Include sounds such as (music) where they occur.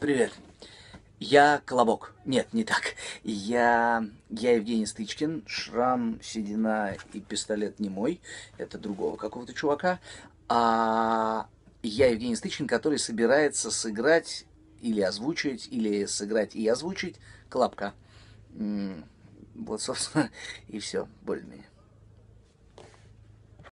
Привет. Я Колобок. Нет, не так. Я, я Евгений Стычкин. Шрам, седина и пистолет не мой. Это другого какого-то чувака. А я Евгений Стычкин, который собирается сыграть или озвучить, или сыграть и озвучить Колобка. Вот, собственно, (laughs) и все, более-менее.